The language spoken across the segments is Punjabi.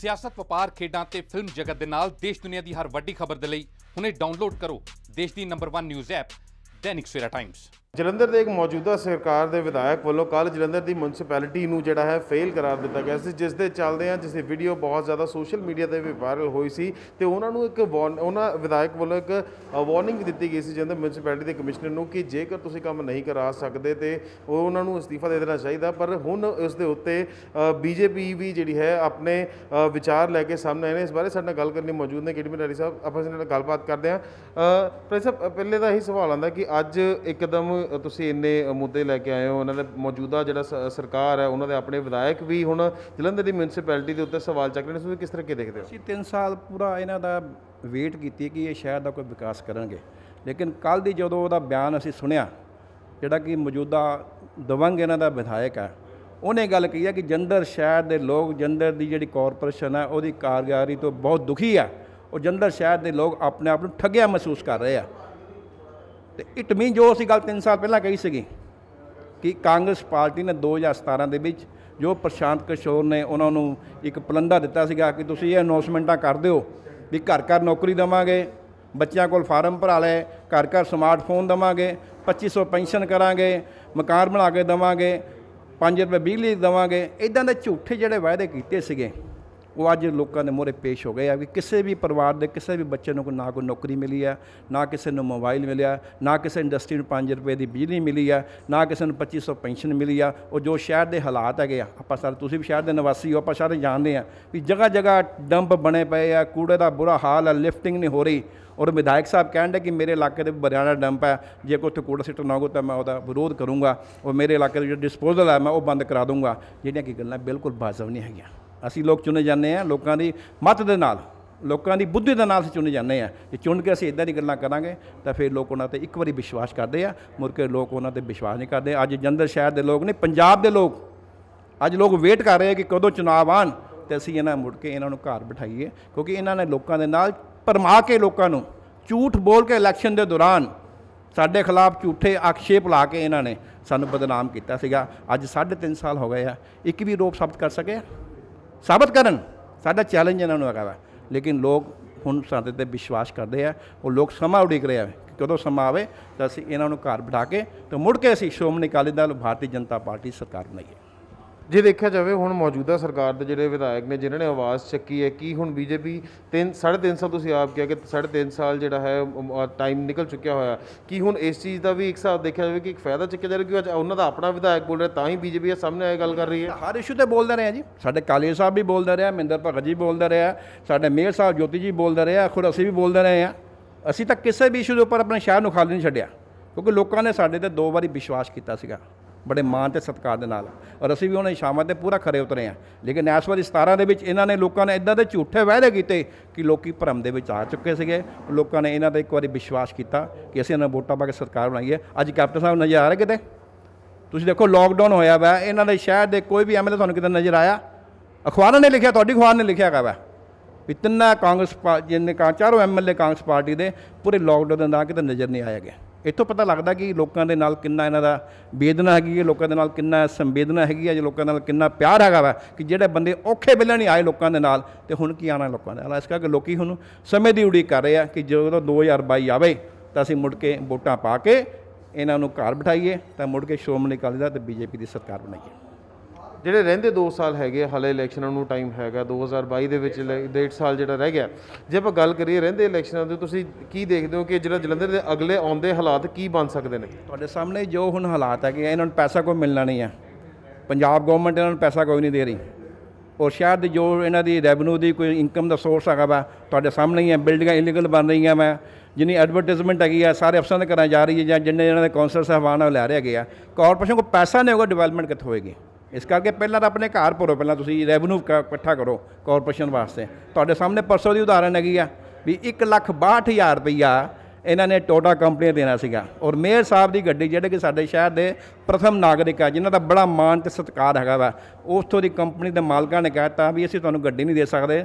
ਸਿਆਸਤ ਵਪਾਰ ਖੇਡਾਂ ਤੇ ਫਿਲਮ ਜਗਤ ਦੇ ਨਾਲ ਦੇਸ਼ ਦੁਨੀਆ ਦੀ ਹਰ ਵੱਡੀ ਖਬਰ ਦੇ ਲਈ ਹੁਣੇ ਡਾਊਨਲੋਡ ਕਰੋ ਦੇਸ਼ ਦੀ number 1 news app Dainik Savera Times Jalandhar ਦੇ ਇੱਕ ਮੌਜੂਦਾ ਸਰਕਾਰ ਦੇ ਵਿਧਾਇਕ ਵੱਲੋਂ ਕੱਲ ਜਲੰਧਰ ਦੀ ਮਿਊਨਿਸਪੈਲਿਟੀ ਨੂੰ ਜਿਹੜਾ ਹੈ ਫੇਲ ਕਰਾਰ ਦਿੱਤਾ ਗਿਆ ਸੀ ਜਿਸ ਦੇ ਚੱਲਦੇ ਆ ਜਿਸ ਦੀ ਵੀਡੀਓ ਬਹੁਤ ਜ਼ਿਆਦਾ ਸੋਸ਼ਲ ਮੀਡੀਆ ਤੇ ਵੀ ਵਾਇਰਲ ਹੋਈ ਸੀ ਤੇ ਉਹਨਾਂ ਨੂੰ ਇੱਕ ਉਹਨਾਂ ਵਿਧਾਇਕ ਵੱਲੋਂ ਇੱਕ ਵਾਰਨਿੰਗ ਦਿੱਤੀ ਗਈ ਸੀ ਜਿੰਦੇ ਮਿਊਨਿਸਪੈਲਿਟੀ ਦੇ ਕਮਿਸ਼ਨਰ ਨੂੰ ਕਿ ਜੇਕਰ ਤੁਸੀਂ ਕੰਮ ਨਹੀਂ ਕਰਾ ਸਕਦੇ ਤੇ ਉਹ ਉਹਨਾਂ ਨੂੰ ਅਸਤੀਫਾ ਦੇ ਦੇਣਾ ਚਾਹੀਦਾ ਪਰ ਹੁਣ ਇਸ ਦੇ ਉੱਤੇ ਬੀਜੇਪੀ ਵੀ ਜਿਹੜੀ ਹੈ ਆਪਣੇ ਵਿਚਾਰ ਲੈ ਕੇ ਸਾਹਮਣੇ ਆਏ ਨੇ ਇਸ ਬਾਰੇ ਸਾਡੇ ਨਾਲ ਗੱਲ ਕਰਨੀ ਮੌਜੂਦ ਨੇ ਕਿਡਮੀ ਨਾਰੀ ਸਾਹਿਬ ਆਪਾਂ ਇਸ ਨਾਲ ਗੱਲਬਾਤ ਕਰਦੇ ਆ ਪ੍ਰੋਫੈਸਰ ਪਹਿਲੇ ਦਾ ਹੀ ਸਵਾਲ ਆਂਦਾ ਕਿ ਅੱਜ ਇੱਕਦਮ ਤੁਸੀਂ ਇੰਨੇ ਮੁੱਦੇ ਲੈ ਕੇ ਆਏ ਹੋ ਉਹਨਾਂ ਦੇ ਮੌਜੂਦਾ ਜਿਹੜਾ ਸਰਕਾਰ ਹੈ ਉਹਨਾਂ ਦੇ ਆਪਣੇ ਵਿਧਾਇਕ ਵੀ ਹੁਣ ਜਲੰਧਰ ਦੀ ਮਿਊਨਿਸਪੈਲਿਟੀ ਦੇ ਉੱਤੇ ਸਵਾਲ ਚੱਕ ਰਹੇ ਨੇ ਤੁਸੀਂ ਕਿਸ ਤਰ੍ਹਾਂ ਕੇ ਦੇਖਦੇ ਹੋ ਅਸੀਂ 3 ਸਾਲ ਪੂਰਾ ਇਹਨਾਂ ਦਾ ਵੇਟ ਕੀਤੀ ਕਿ ਇਹ ਸ਼ਹਿਰ ਦਾ ਕੋਈ ਵਿਕਾਸ ਕਰਨਗੇ ਲੇਕਿਨ ਕੱਲ ਦੀ ਜਦੋਂ ਉਹਦਾ ਬਿਆਨ ਅਸੀਂ ਸੁਣਿਆ ਜਿਹੜਾ ਕਿ ਮੌਜੂਦਾ ਦਵੰਗ ਇਹਨਾਂ ਦਾ ਵਿਧਾਇਕ ਹੈ ਉਹਨੇ ਗੱਲ ਕਹੀ ਹੈ ਕਿ ਜੰਦਰ ਸ਼ਹਿਰ ਦੇ ਲੋਕ ਜੰਦਰ ਦੀ ਜਿਹੜੀ ਕਾਰਪੋਰੇਸ਼ਨ ਹੈ ਉਹਦੀ ਕਾਰਗੁਜ਼ਾਰੀ ਤੋਂ ਬਹੁਤ ਦੁਖੀ ਹੈ ਉਹ ਜੰਦਰ ਸ਼ਹਿਰ ਦੇ ਲੋਕ ਆਪਣੇ ਆਪ ਨੂੰ ਠੱਗਿਆ ਮਹਿਸੂਸ ਕਰ ਰਹੇ ਆ ਤੇ ਇਟ ਮੀਨ ਜੋ ਅਸੀਂ ਗੱਲ 3 ਸਾਲ ਪਹਿਲਾਂ ਕਹੀ ਸੀਗੀ ਕਿ ਕਾਂਗਰਸ ਪਾਰਟੀ ਨੇ 2017 ਦੇ ਵਿੱਚ ਜੋ ਪ੍ਰਸ਼ਾਂਤ ਕਿਸ਼ੋਰ ਨੇ ਉਹਨਾਂ ਨੂੰ ਇੱਕ ਪਲੰਦਾ ਦਿੱਤਾ ਸੀਗਾ ਕਿ ਤੁਸੀਂ ਇਹ ਅਨਾਉਂਸਮੈਂਟਾਂ ਕਰ ਦਿਓ ਵੀ ਘਰ ਘਰ ਨੌਕਰੀ ਦਵਾਂਗੇ ਬੱਚਿਆਂ ਕੋਲ ਫਾਰਮ ਭਰਾ ਲੈ ਘਰ ਘਰ ਸਮਾਰਟਫੋਨ ਦਵਾਂਗੇ 2500 ਪੈਨਸ਼ਨ ਕਰਾਂਗੇ ਮਕਾਨ ਬਣਾ ਕੇ ਦਵਾਂਗੇ 5 ਰੁਪਏ ਬਿਜਲੀ ਦਵਾਂਗੇ ਇਦਾਂ ਦੇ ਝੂਠੇ ਜਿਹੜੇ ਵਾਅਦੇ ਕੀਤੇ ਸੀਗੇ ਉਹ ਅੱਜ ਲੋਕਾਂ ਦੇ ਮੋਰੇ ਪੇਸ਼ ਹੋ ਗਏ ਆ ਕਿ ਕਿਸੇ ਵੀ ਪਰਿਵਾਰ ਦੇ ਕਿਸੇ ਵੀ ਬੱਚੇ ਨੂੰ ਨਾ ਕੋਈ ਨੌਕਰੀ ਮਿਲੀ ਆ ਨਾ ਕਿਸੇ ਨੂੰ ਮੋਬਾਈਲ ਮਿਲਿਆ ਨਾ ਕਿਸੇ ਇੰਡਸਟਰੀ ਨੂੰ 5 ਰੁਪਏ ਦੀ ਬਿਜਲੀ ਮਿਲੀ ਆ ਨਾ ਕਿਸੇ ਨੂੰ 2500 ਪੈਨਸ਼ਨ ਮਿਲੀ ਆ ਉਹ ਜੋ ਸ਼ਹਿਰ ਦੇ ਹਾਲਾਤ ਹੈਗੇ ਆ ਆਪਾਂ ਸਾਰੇ ਤੁਸੀਂ ਵੀ ਸ਼ਹਿਰ ਦੇ ਨਿਵਾਸੀ ਹੋ ਆਪਾਂ ਸਾਰੇ ਜਾਣਦੇ ਆ ਵੀ ਜਗ੍ਹਾ ਜਗ੍ਹਾ ਡੰਪ ਬਣੇ ਪਏ ਆ ਕੂੜੇ ਦਾ ਬੁਰਾ ਹਾਲ ਆ ਲਿਫਟਿੰਗ ਨਹੀਂ ਹੋ ਰਹੀ ਔਰ ਵਿਧਾਇਕ ਸਾਹਿਬ ਕਹਿੰਦੇ ਕਿ ਮੇਰੇ ਇਲਾਕੇ ਦੇ ਬਰਿਆਣਾ ਡੰਪ ਹੈ ਜੇ ਕੋਈ ਉੱਥੇ ਕੂੜਾ ਸਿੱਟਣਾ ਨਾ ਤਾਂ ਮੈਂ ਉਹਦਾ ਵਿਰੋਧ ਕਰੂੰਗਾ ਔਰ ਮੇਰੇ ਇਲਾਕੇ ਦੇ ਜੋ ਡਿਸਪੋਜ਼ਲ ਹੈ ਮੈਂ ਉਹ ਬੰਦ ਕਰਾ ਦੂੰਗਾ ਜਿਹੜੀਆਂ ਕਿ ਗੱਲਾਂ ਬਿਲਕੁਲ ਬਾਜ਼ਵ ਨਹੀਂ ਹੈਗੀਆਂ ਅਸੀਂ ਲੋਕ ਚੁਣੇ ਜਾਂਦੇ ਆ ਲੋਕਾਂ ਦੀ ਮਤ ਦੇ ਨਾਲ ਲੋਕਾਂ ਦੀ ਬੁੱਧੀ ਦੇ ਨਾਲ ਅਸੀਂ ਚੁਣੇ ਜਾਂਦੇ ਆ ਜੇ ਚੁਣ ਕੇ ਅਸੀਂ ਇਦਾਂ ਦੀ ਗੱਲਾਂ ਕਰਾਂਗੇ ਤਾਂ ਫਿਰ ਲੋਕ ਉਹਨਾਂ ਤੇ ਇੱਕ ਵਾਰੀ ਵਿਸ਼ਵਾਸ ਕਰਦੇ ਆ ਮੁੜ ਕੇ ਲੋਕ ਉਹਨਾਂ ਤੇ ਵਿਸ਼ਵਾਸ ਨਹੀਂ ਕਰਦੇ ਅੱਜ ਜੰਦਰ ਸ਼ਹਿਰ ਦੇ ਲੋਕ ਨੇ ਪੰਜਾਬ ਦੇ ਲੋਕ ਅੱਜ ਲੋਕ ਵੇਟ ਕਰ ਰਹੇ ਆ ਕਿ ਕਦੋਂ ਚੁਣਾਵ ਆਣ ਤੇ ਅਸੀਂ ਇਹਨਾਂ ਮੁੜ ਕੇ ਇਹਨਾਂ ਨੂੰ ਘਰ ਬਿਠਾਈਏ ਕਿਉਂਕਿ ਇਹਨਾਂ ਨੇ ਲੋਕਾਂ ਦੇ ਨਾਲ ਪਰਮਾ ਕੇ ਲੋਕਾਂ ਨੂੰ ਝੂਠ ਬੋਲ ਕੇ ਇਲੈਕਸ਼ਨ ਦੇ ਦੌਰਾਨ ਸਾਡੇ ਖਿਲਾਫ ਝੂਠੇ ਆਖਸ਼ੇਪ ਲਾ ਕੇ ਇਹਨਾਂ ਨੇ ਸਾਨੂੰ ਬਦਨਾਮ ਕੀਤਾ ਸੀਗਾ ਅੱਜ 3.5 ਸਾਲ ਹੋ ਗਏ ਆ ਇੱਕ ਵੀ ਰੋਪ ਸਾਬਤ ਕਰ ਸਕੇ ਸਾਬਤ ਕਰਨ ਸਾਡਾ ਚੈਲੰਜ ਇਹਨਾਂ ਨੂੰ ਹੈਗਾ ਲੇਕਿਨ ਲੋਕ ਹੁਣ ਸਾਡੇ ਤੇ ਵਿਸ਼ਵਾਸ ਕਰਦੇ ਆ ਉਹ ਲੋਕ ਸਮਾਂ ਉਡੀਕ ਰਹੇ ਆ ਕਦੋਂ ਸਮਾਂ ਆਵੇ ਤਾਂ ਅਸੀਂ ਇਹਨਾਂ ਨੂੰ ਘਰ ਬਿਠਾ ਕੇ ਤੇ ਮੁੜ ਕੇ ਅਸੀਂ ਸ਼ੋਮ ਨਿਕਾਲੇ ਦਾ ਭਾਰਤੀ ਜਨਤਾ ਪਾਰਟੀ ਸਰਕਾਰ ਬਣਾਈਏ ਜੇ ਦੇਖਿਆ ਜਾਵੇ ਹੁਣ ਮੌਜੂਦਾ ਸਰਕਾਰ ਦੇ ਜਿਹੜੇ ਵਿਧਾਇਕ ਨੇ ਜਿਨ੍ਹਾਂ ਨੇ ਆਵਾਜ਼ ਚੱਕੀ ਹੈ ਕਿ ਹੁਣ ਬੀਜੇਪੀ 3 3.5 ਸਾਲ ਤੁਸੀਂ ਆਪ ਕਿਹਾ ਕਿ 3.5 ਸਾਲ ਜਿਹੜਾ ਹੈ ਟਾਈਮ ਨਿਕਲ ਚੁੱਕਿਆ ਹੋਇਆ ਕਿ ਹੁਣ ਇਸ ਚੀਜ਼ ਦਾ ਵੀ ਇੱਕ ਹਿਸਾਬ ਦੇਖਿਆ ਜਾਵੇ ਕਿ ਇੱਕ ਫਾਇਦਾ ਚੱਕਿਆ ਜਾ ਰਿਹਾ ਕਿ ਅੱਜ ਉਹਨਾਂ ਦਾ ਆਪਣਾ ਵਿਧਾਇਕ ਬੋਲ ਰਿਹਾ ਤਾਂ ਹੀ ਬੀਜੇਪੀ ਇਹ ਸਾਹਮਣੇ ਆਏ ਗੱਲ ਕਰ ਰਹੀ ਹੈ ਹਰ ਇਸ਼ੂ ਤੇ ਬੋਲਦੇ ਰਹੇ ਆ ਜੀ ਸਾਡੇ ਕਾਲੇ ਸਾਹਿਬ ਵੀ ਬੋਲਦੇ ਰਹੇ ਆ ਭਗਤ ਜੀ ਬੋਲਦੇ ਰਹੇ ਆ ਸਾਡੇ ਮੇਅਰ ਸਾਹਿਬ ਜੋਤੀ ਜੀ ਬੋਲਦੇ ਰਹੇ ਆ ਖੁਦ ਅਸੀਂ ਵੀ ਬੋਲਦੇ ਰਹੇ ਆ ਅਸੀਂ ਤਾਂ ਕਿਸੇ ਵੀ ਇਸ਼ੂ ਦੇ ਉੱਪਰ ਆਪਣਾ ਸ਼ਹਿਰ ਨੂੰ ਖਾਲੀ ਨਹੀਂ ਛੱਡਿਆ ਕਿਉਂਕਿ ਲੋਕਾਂ ਨੇ ਸਾਡੇ ਤੇ ਦੋ ਵਾਰੀ ਵਿਸ਼ਵਾਸ ਕੀਤਾ ਸੀਗਾ ਬੜੇ ਮਾਣ ਤੇ ਸਤਿਕਾਰ ਦੇ ਨਾਲ ਔਰ ਅਸੀਂ ਵੀ ਉਹਨਾਂ ਦੀ ਸ਼ਾਮਤ ਤੇ ਪੂਰਾ ਖਰੇ ਉਤਰੇ ਆ ਲੇਕਿਨ ਇਸ ਵਾਰੀ 17 ਦੇ ਵਿੱਚ ਇਹਨਾਂ ਨੇ ਲੋਕਾਂ ਨੇ ਇਦਾਂ ਦੇ ਝੂਠੇ ਵਾਅਦੇ ਕੀਤੇ ਕਿ ਲੋਕੀ ਭਰਮ ਦੇ ਵਿੱਚ ਆ ਚੁੱਕੇ ਸੀਗੇ ਲੋਕਾਂ ਨੇ ਇਹਨਾਂ ਦਾ ਇੱਕ ਵਾਰੀ ਵਿਸ਼ਵਾਸ ਕੀਤਾ ਕਿ ਅਸੀਂ ਇਹਨਾਂ ਵੋਟਾਂ ਪਾ ਕੇ ਸਰਕਾਰ ਬਣਾਈ ਹੈ ਅੱਜ ਕੈਪਟਨ ਸਾਹਿਬ ਨਜ਼ਰ ਆ ਰਹੇ ਕਿਤੇ ਤੁਸੀਂ ਦੇਖੋ ਲਾਕਡਾਊਨ ਹੋਇਆ ਵਾ ਇਹਨਾਂ ਦੇ ਸ਼ਹਿਰ ਦੇ ਕੋਈ ਵੀ ਐਮਐਲਏ ਤੁਹਾਨੂੰ ਕਿਤੇ ਨਜ਼ਰ ਆਇਆ ਅਖਬਾਰਾਂ ਨੇ ਲਿਖਿਆ ਤੁਹਾਡੀ ਅਖਬਾਰ ਨੇ ਲਿਖਿਆ ਕਾ ਵਾ ਇਤਨਾ ਕਾਂਗਰਸ ਜਿੰਨੇ ਕਾ ਚਾਰੋਂ ਐਮਐਲਏ ਕਾਂਗਰਸ ਪਾਰਟੀ ਦੇ ਪੂਰੇ ਲਾਕਡਾਊਨ ਦੇ ਅੰਦਰ ਕਿਤੇ ਨਜ਼ਰ ਨਹੀਂ ਆਇਆ ਗਿਆ ਇਤੋਂ ਪਤਾ ਲੱਗਦਾ ਕਿ ਲੋਕਾਂ ਦੇ ਨਾਲ ਕਿੰਨਾ ਇਹਨਾਂ ਦਾ ਵੇਦਨਾ ਹੈਗੀ ਹੈ ਲੋਕਾਂ ਦੇ ਨਾਲ ਕਿੰਨਾ ਸੰਵੇਦਨਾ ਹੈਗੀ ਹੈ ਜੇ ਲੋਕਾਂ ਨਾਲ ਕਿੰਨਾ ਪਿਆਰ ਹੈਗਾ ਵਾ ਕਿ ਜਿਹੜੇ ਬੰਦੇ ਔਖੇ ਵੇਲੇ ਨਹੀਂ ਆਏ ਲੋਕਾਂ ਦੇ ਨਾਲ ਤੇ ਹੁਣ ਕੀ ਆਣਾ ਲੋਕਾਂ ਦੇ ਨਾਲ ਇਸ ਕਰਕੇ ਲੋਕੀ ਹੁਣ ਸਮੇਂ ਦੀ ਉਡੀਕ ਕਰ ਰਹੇ ਆ ਕਿ ਜਦੋਂ 2022 ਆਵੇ ਤਾਂ ਅਸੀਂ ਮੁੜ ਕੇ ਵੋਟਾਂ ਪਾ ਕੇ ਇਹਨਾਂ ਨੂੰ ਘਰ ਬਿਠਾਈਏ ਤਾਂ ਮੁੜ ਕੇ ਸ਼ੋਮ ਅਕਾਲੀ ਦਾ ਤੇ ਬੀਜੇਪੀ ਦੀ ਸਰਕਾਰ ਬਣਾਈਏ ਜਿਹੜੇ ਰਹਿੰਦੇ 2 ਸਾਲ ਹੈਗੇ ਹਲੇ ਇਲੈਕਸ਼ਨਾਂ ਨੂੰ ਟਾਈਮ ਹੈਗਾ 2022 ਦੇ ਵਿੱਚ ਡੇਢ ਸਾਲ ਜਿਹੜਾ ਰਹਿ ਗਿਆ ਜੇ ਆਪਾਂ ਗੱਲ ਕਰੀਏ ਰਹਿੰਦੇ ਇਲੈਕਸ਼ਨਾਂ ਦੇ ਤੁਸੀਂ ਕੀ ਦੇਖਦੇ ਹੋ ਕਿ ਜਿਹੜਾ ਜਲੰਧਰ ਦੇ ਅਗਲੇ ਆਉਂਦੇ ਹਾਲਾਤ ਕੀ ਬਣ ਸਕਦੇ ਨੇ ਤੁਹਾਡੇ ਸਾਹਮਣੇ ਜੋ ਹੁਣ ਹਾਲਾਤ ਹੈਗੇ ਇਹਨਾਂ ਨੂੰ ਪੈਸਾ ਕੋਈ ਮਿਲਣਾ ਨਹੀਂ ਹੈ ਪੰਜਾਬ ਗਵਰਨਮੈਂਟ ਇਹਨਾਂ ਨੂੰ ਪੈਸਾ ਕੋਈ ਨਹੀਂ ਦੇ ਰਹੀ ਔਰ ਸ਼ਾਇਦ ਜੋ ਇਹਨਾਂ ਦੀ ਰੈਵਨਿਊ ਦੀ ਕੋਈ ਇਨਕਮ ਦਾ ਸੋਰਸ ਹੈਗਾ ਵਾ ਤੁਹਾਡੇ ਸਾਹਮਣੇ ਹੀ ਹੈ ਬਿਲਡਿੰਗਾਂ ਇਲੀਗਲ ਬਣ ਰਹੀਆਂ ਮੈਂ ਜਿੰਨੀ ਐਡਵਰਟਾਈਜ਼ਮੈਂਟ ਹੈਗੀ ਆ ਸਾਰੇ ਅਫਸਰਾਂ ਦੇ ਘਰਾਂ ਜਾ ਰਹੀ ਹੈ ਜਾਂ ਜਿੰਨੇ ਇਹਨਾਂ ਦੇ ਕੌਂਸਲ ਸਹਿਬਾਨ ਉਹ ਲੈ ਰਹੇ ਹੈਗੇ ਆ ਕਾਰਪੋਰੇਸ਼ਨ ਕੋ ਪੈਸਾ ਨਹੀਂ ਹੋਗਾ ਡਿਵੈਲਪਮੈਂਟ ਕਿੱਥੋਂ ਹੋਏਗੀ ਇਸ ਕਰਕੇ ਪਹਿਲਾਂ ਤਾਂ ਆਪਣੇ ਘਰ ਭਰੋ ਪਹਿਲਾਂ ਤੁਸੀਂ ਰੈਵਨਿਊ ਇਕੱਠਾ ਕਰੋ ਕਾਰਪੋਰੇਸ਼ਨ ਵਾਸਤੇ ਤੁਹਾਡੇ ਸਾਹਮਣੇ ਪਰਸੋਂ ਦੀ ਉਦਾਹਰਨ ਹੈਗੀ ਆ ਵੀ 1,62,000 ਰੁਪਈਆ ਇਹਨਾਂ ਨੇ ਟੋਟਾ ਕੰਪਨੀ ਦੇਣਾ ਸੀਗਾ ਔਰ ਮੇਅਰ ਸਾਹਿਬ ਦੀ ਗੱਡੀ ਜਿਹੜੇ ਕਿ ਸਾਡੇ ਸ਼ਹਿਰ ਦੇ ਪ੍ਰਥਮ ਨਾਗਰਿਕ ਆ ਜਿਨ੍ਹਾਂ ਦਾ ਬੜਾ ਮਾਣ ਤੇ ਸਤਿਕਾਰ ਹੈਗਾ ਵਾ ਉਸ ਤੋਂ ਦੀ ਕੰਪਨੀ ਦੇ ਮਾਲਕਾਂ ਨੇ ਕਹਿਤਾ ਵੀ ਅਸੀਂ ਤੁਹਾਨੂੰ ਗੱਡੀ ਨਹੀਂ ਦੇ ਸਕਦੇ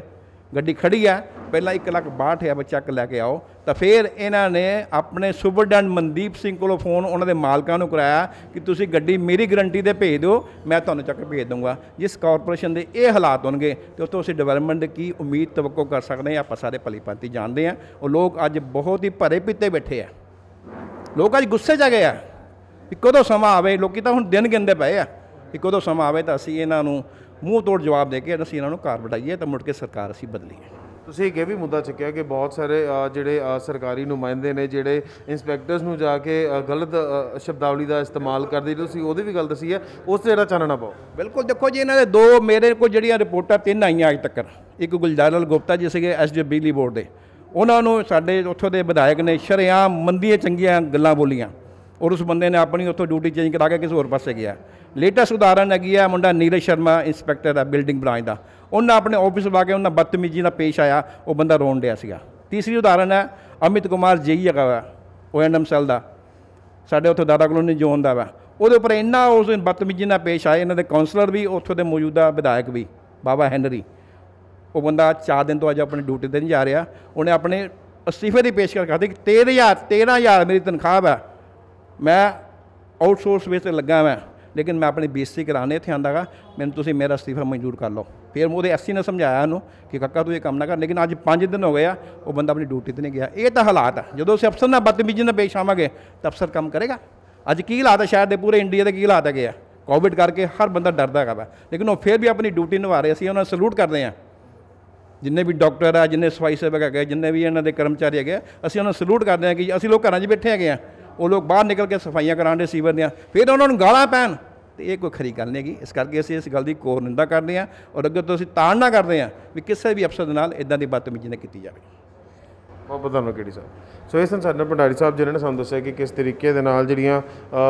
ਗੱਡੀ ਖੜੀ ਆ ਪਹਿਲਾਂ 1 ਲੱਖ 62 ਬੱਚਾ ਚੱਕ ਲੈ ਕੇ ਆਓ ਤਾਂ ਫਿਰ ਇਹਨਾਂ ਨੇ ਆਪਣੇ ਸੁਪਰਡੈਂਟ ਮਨਦੀਪ ਸਿੰਘ ਕੋਲੋਂ ਫੋਨ ਉਹਨਾਂ ਦੇ ਮਾਲਕਾਂ ਨੂੰ ਕਰਾਇਆ ਕਿ ਤੁਸੀਂ ਗੱਡੀ ਮੇਰੀ ਗਾਰੰਟੀ ਤੇ ਭੇਜ ਦਿਓ ਮੈਂ ਤੁਹਾਨੂੰ ਚੱਕ ਭੇਜ ਦੂੰਗਾ ਜਿਸ ਕਾਰਪੋਰੇਸ਼ਨ ਦੇ ਇਹ ਹਾਲਾਤ ਹੋਣਗੇ ਤੇ ਉਤੋਂ ਅਸੀਂ ਡਿਵੈਲਪਮੈਂਟ ਦੀ ਕੀ ਉਮੀਦ ਤਵਕੋ ਕਰ ਸਕਦੇ ਆ ਆਪਾਂ ਸਾਰੇ ਭਲੀਪਾਂਤੀ ਜਾਣਦੇ ਆ ਉਹ ਲੋਕ ਅੱਜ ਬਹੁਤ ਹੀ ਭਰੇ ਪਿੱਤੇ ਬੈਠੇ ਆ ਲੋਕ ਅੱਜ ਗੁੱਸੇ 'ਚ ਗਏ ਆ ਕਿ ਕਦੋਂ ਸਮਾਂ ਆਵੇ ਲੋਕੀ ਤਾਂ ਹੁਣ ਦਿਨ ਗਿੰਦੇ ਪਏ ਆ ਕਿ ਕਦੋਂ ਸਮਾਂ ਆਵੇ ਤਾਂ ਅਸੀਂ ਇਹਨਾਂ ਨੂੰ ਮੂੰਹ ਤੋੜ ਜਵਾਬ ਦੇ ਕੇ ਅਸੀਂ ਇਹਨਾਂ ਨੂੰ ਘਰ ਬਟਾਈਏ ਤਾਂ ਮੁੜ ਕੇ ਸਰਕਾਰ ਅਸੀਂ ਬਦਲੀਏ ਤੁਸੀਂ ਇਹ ਵੀ ਮੁੱਦਾ ਚੱਕਿਆ ਕਿ ਬਹੁਤ ਸਾਰੇ ਜਿਹੜੇ ਸਰਕਾਰੀ ਨੁਮਾਇੰਦੇ ਨੇ ਜਿਹੜੇ ਇਨਸਪੈਕਟਰਸ ਨੂੰ ਜਾ ਕੇ ਗਲਤ ਸ਼ਬਦਾਵਲੀ ਦਾ ਇਸਤੇਮਾਲ ਕਰਦੇ ਤੁਸੀਂ ਉਹਦੀ ਵੀ ਗੱਲ ਦਸੀ ਹੈ ਉਸ ਤੇ ਜਿਹੜਾ ਚਾਨਣਾ ਪਾਓ ਬਿਲਕੁਲ ਦੇਖੋ ਜੀ ਇਹਨਾਂ ਦੇ ਦੋ ਮੇਰੇ ਕੋਲ ਜਿਹੜੀਆਂ ਰਿਪੋਰਟਾਂ ਤਿੰਨ ਆਈਆਂ ਅੱਜ ਤੱਕ ਇੱਕ ਗੁਲਜ਼ਾਰਲ ਗੁਪਤਾ ਜੀ ਸੀਗੇ ਐਸਡੀ ਬਿਜਲੀ ਬੋਰਡ ਦੇ ਉਹਨਾਂ ਨੂੰ ਸਾਡੇ ਉੱਥੋਂ ਦੇ ਵਿਧਾਇਕ ਨੇ ਸ਼ਰਿਆਮ ਮੰਦੀਆਂ ਚੰਗੀਆਂ ਗੱਲਾਂ ਬੋਲੀਆਂ ਔਰ ਉਸ ਬੰਦੇ ਨੇ ਆਪਣੀ ਉੱਥੋਂ ਡਿਊਟੀ ਚੇਂਜ ਕਰਾ ਕੇ ਕਿਸੇ ਹੋਰ ਪਾਸੇ ਗਿਆ ਲੇਟੈਸਟ ਉਦਾਹਰਨ ਹੈਗੀ ਆ ਮੁੰਡਾ ਨੀਰਜ ਸ਼ਰਮਾ ਇੰਸਪੈਕਟਰ ਦਾ ਬਿਲਡਿੰਗ ਬ੍ਰਾਂਚ ਦਾ ਉਹਨਾਂ ਆਪਣੇ ਆਫਿਸ ਵਾ ਕੇ ਉਹਨਾਂ ਬਦਤਮੀਜ਼ੀ ਨਾਲ ਪੇਸ਼ ਆਇਆ ਉਹ ਬੰਦਾ ਰੋਣ ਡਿਆ ਸੀਗਾ ਤੀਸਰੀ ਉਦਾਹਰਨ ਹੈ ਅਮਿਤ ਕੁਮਾਰ ਜੇਈ ਹੈਗਾ ਓਐਨਐਮ ਸੈਲ ਦਾ ਸਾਡੇ ਉੱਥੇ ਦਾਦਾ ਕਲੋਨੀ ਜੋਨ ਦਾ ਵਾ ਉਹਦੇ ਉੱਪਰ ਇੰਨਾ ਉਸ ਬਦਤਮੀਜ਼ੀ ਨਾਲ ਪੇਸ਼ ਆਏ ਇਹਨਾਂ ਦੇ ਕਾਉਂਸਲਰ ਵੀ ਉੱਥੋਂ ਦੇ ਮੌਜੂਦਾ ਵਿਧਾਇਕ ਵੀ ਬਾਬਾ ਹੈਨਰੀ ਉਹ ਬੰਦਾ 4 ਦਿਨ ਤੋਂ ਅੱਜ ਆਪਣੀ ਡਿਊਟੀ ਤੇ ਨਹੀਂ ਜਾ ਰਿਹਾ ਉਹਨੇ ਆਪਣੇ ਅਸਤੀਫੇ ਦੀ ਪੇਸ਼ਕਸ਼ ਕਰਦੇ ਕਿ 13000 13000 ਮੇਰੀ ਤਨਖਾਹ ਹੈ ਮੈਂ ਆਊਟਸੋਰਸ ਵਿੱਚ ਲੱਗਾ ਹਾਂ ਲੇਕਿਨ ਮੈਂ ਆਪਣੀ ਬੇਇੱਜ਼ਤੀ ਕਰਾਣੇ ਇੱਥੇ ਆਂਦਾਗਾ ਮੈਨੂੰ ਤੁਸੀਂ ਮੇਰਾ ਅਸਤੀਫਾ ਮਨਜ਼ੂਰ ਕਰ ਲਓ ਫਿਰ ਉਹਦੇ ਐਸਸੀ ਨੇ ਸਮਝਾਇਆ ਉਹਨੂੰ ਕਿ ਕੱਕਾ ਤੂੰ ਇਹ ਕੰਮ ਨਾ ਕਰ ਲੇਕਿਨ ਅੱਜ 5 ਦਿਨ ਹੋ ਗਏ ਆ ਉਹ ਬੰਦਾ ਆਪਣੀ ਡਿਊਟੀ ਤੇ ਨਹੀਂ ਗਿਆ ਇਹ ਤਾਂ ਹਾਲਾਤ ਆ ਜਦੋਂ ਅਸੀਂ ਅਫਸਰ ਨਾਲ ਬਦਤਮੀਜ਼ੀ ਨਾਲ ਪੇਸ਼ ਆਵਾਂਗੇ ਤਾਂ ਅਫਸਰ ਕੰਮ ਕਰੇਗਾ ਅੱਜ ਕੀ ਹਾਲਾਤ ਆ ਸ਼ਾਇਦ ਦੇ ਪੂਰੇ ਇੰਡੀਆ ਦੇ ਕੀ ਹਾਲਾਤ ਹੈਗੇ ਆ ਕੋਵਿਡ ਕਰਕੇ ਹਰ ਬੰਦਾ ਡਰਦਾ ਹੈਗਾ ਲੇਕਿਨ ਉਹ ਫਿਰ ਵੀ ਆਪਣੀ ਡਿਊਟੀ ਨਿਭਾ ਰਹੇ ਅਸੀਂ ਉਹਨਾਂ ਨੂੰ ਸਲੂਟ ਕਰਦੇ ਆ ਜਿੰਨੇ ਵੀ ਡਾਕਟਰ ਆ ਜਿੰਨੇ ਸਫਾਈ ਸੇਵਕ ਹੈਗੇ ਜਿੰਨੇ ਵੀ ਇਹਨਾਂ ਦੇ ਕਰਮਚਾਰੀ ਹੈਗੇ ਅਸੀਂ ਉਹਨਾਂ ਨੂੰ ਸਲੂਟ ਕਰਦੇ ਆ ਕਿ ਅਸੀਂ ਲੋਕ ਘਰਾਂ 'ਚ ਬੈਠੇ ਹੈਗੇ ਆ ਉਹ ਲੋਕ ਬਾਹਰ ਨਿਕਲ ਕੇ ਸਫਾਈਆਂ ਕਰਾਉਂਦੇ ਸੀਵਰ ਦੀਆਂ ਫਿਰ ਉਹਨਾਂ ਨੂੰ ਗਾਲਾਂ ਪੈਣ ਤੇ ਇਹ ਕੋਈ ਖਰੀ ਗੱਲ ਨਹੀਂ ਹੈਗੀ ਇਸ ਕਰਕੇ ਅਸੀਂ ਇਸ ਗੱਲ ਦੀ ਕੋਰ ਨਿੰਦਾ ਕਰਦੇ ਹਾਂ ਔਰ ਅੱਗੇ ਤੋਂ ਅਸੀਂ ਤਾੜਨਾ ਕਰਦੇ ਹਾਂ ਵੀ ਕਿਸੇ ਵੀ ਅਫਸਰ ਦੇ ਨਾਲ ਇਦਾਂ ਦੀ ਬਦਤਮੀਜ਼ੀ ਨਾ ਕੀਤੀ ਜਾਵੇ ਬਹੁਤ ਬਹੁਤ ਧੰਨਵਾਦ ਕਿਹੜੀ ਸਾਹਿਬ ਸੋ ਇਹ ਸਨ ਨੇ ਭੰਡਾਰੀ ਸਾਹਿਬ ਜਿਨ੍ਹਾਂ ਨੇ ਸਾਨੂੰ ਦੱਸਿਆ ਕਿ ਕਿਸ ਤਰੀਕੇ ਦੇ ਨਾਲ ਜਿਹੜੀਆਂ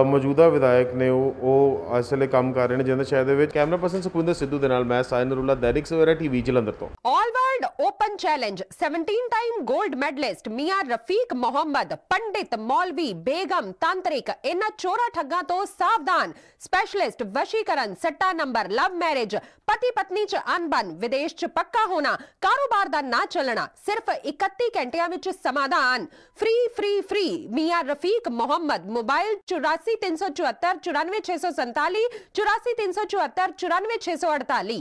ਮੌਜੂਦਾ ਵਿਧਾਇਕ ਨੇ ਉਹ ਉਹ ਇਸ ਕੰਮ ਕਰ ਰਹੇ ਨੇ ਜਿੰਦਾ ਸ਼ਾਇਦ ਦੇ ਵਿੱਚ ਕੈਮਰਾ ਪਰਸਨ ਸੁਖਵਿੰਦਰ ਸਿੱਧੂ ਦੇ ਨਾਲ ਮੈਂ ਸਾਇਨ ਨਰੂਲਾ ਦੈਨਿਕ ਸਵੇਰਾ ਟੀਵੀ ਜਲੰਧਰ ਤੋਂ all world open challenge 17 time 골ਡ ਮੈਡਲਿਸਟ ਮੀਆਂ ਰਫੀਕ ਮੁਹੰਮਦ ਪੰਡਿਤ ਮੌਲਵੀ ਬੇਗਮ ਤਾਂਤਰਿਕ ਇਹਨਾਂ ਚੋਰਾ ਠੱਗਾ ਤੋਂ ਸਾਵਧਾਨ ਸਪੈਸ਼ਲਿਸਟ ਵਸ਼ੀਕਰਨ ਸੱਟਾ ਨੰਬਰ ਲਵ ਮੈਰਿਜ ਪਤੀ ਪਤਨੀ ਚ ਅਨਬਨ ਵਿਦੇਸ਼ ਚ ਪੱਕਾ ਹੋਣਾ ਕਾਰੋਬਾਰ ਦਾ ਨਾ ਚੱਲਣਾ ਸਿਰਫ 31 ਘੰਟਿਆਂ ਵਿੱਚ ਸਮਾਧਾਨ free free free Mian Rafiq Mohammad mobile 8434494647 84374 94648